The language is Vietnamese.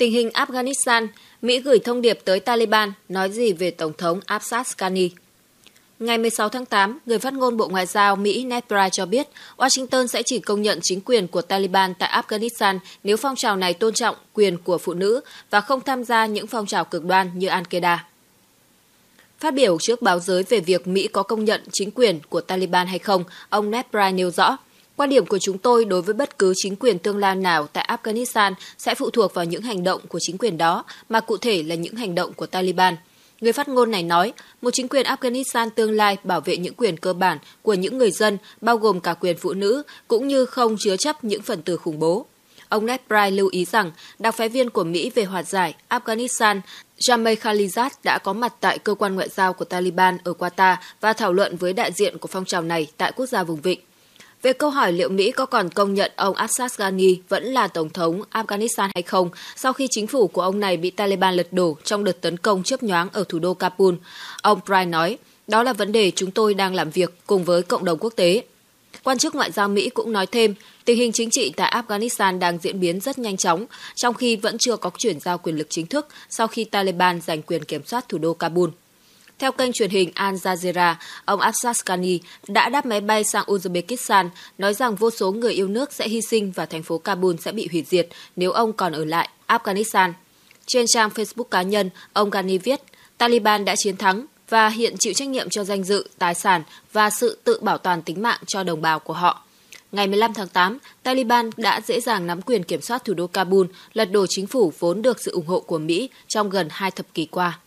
Tình hình Afghanistan, Mỹ gửi thông điệp tới Taliban nói gì về Tổng thống Absad Ghani. Ngày 16 tháng 8, người phát ngôn Bộ Ngoại giao Mỹ Ned Price cho biết Washington sẽ chỉ công nhận chính quyền của Taliban tại Afghanistan nếu phong trào này tôn trọng quyền của phụ nữ và không tham gia những phong trào cực đoan như Al-Qaeda. Phát biểu trước báo giới về việc Mỹ có công nhận chính quyền của Taliban hay không, ông Ned Price nêu rõ – Quan điểm của chúng tôi đối với bất cứ chính quyền tương lai nào tại Afghanistan sẽ phụ thuộc vào những hành động của chính quyền đó, mà cụ thể là những hành động của Taliban. Người phát ngôn này nói, một chính quyền Afghanistan tương lai bảo vệ những quyền cơ bản của những người dân, bao gồm cả quyền phụ nữ, cũng như không chứa chấp những phần tử khủng bố. Ông Ned Price lưu ý rằng, đặc phái viên của Mỹ về hòa giải Afghanistan Jamel Khalilzad đã có mặt tại cơ quan ngoại giao của Taliban ở Qatar và thảo luận với đại diện của phong trào này tại quốc gia vùng vịnh. Về câu hỏi liệu Mỹ có còn công nhận ông Assad Ghani vẫn là Tổng thống Afghanistan hay không sau khi chính phủ của ông này bị Taliban lật đổ trong đợt tấn công chớp nhoáng ở thủ đô Kabul, ông Price nói, đó là vấn đề chúng tôi đang làm việc cùng với cộng đồng quốc tế. Quan chức ngoại giao Mỹ cũng nói thêm, tình hình chính trị tại Afghanistan đang diễn biến rất nhanh chóng, trong khi vẫn chưa có chuyển giao quyền lực chính thức sau khi Taliban giành quyền kiểm soát thủ đô Kabul. Theo kênh truyền hình Al Jazeera, ông Abbas Ghani đã đáp máy bay sang Uzbekistan, nói rằng vô số người yêu nước sẽ hy sinh và thành phố Kabul sẽ bị hủy diệt nếu ông còn ở lại Afghanistan. Trên trang Facebook cá nhân, ông Ghani viết, Taliban đã chiến thắng và hiện chịu trách nhiệm cho danh dự, tài sản và sự tự bảo toàn tính mạng cho đồng bào của họ. Ngày 15 tháng 8, Taliban đã dễ dàng nắm quyền kiểm soát thủ đô Kabul, lật đổ chính phủ vốn được sự ủng hộ của Mỹ trong gần hai thập kỷ qua.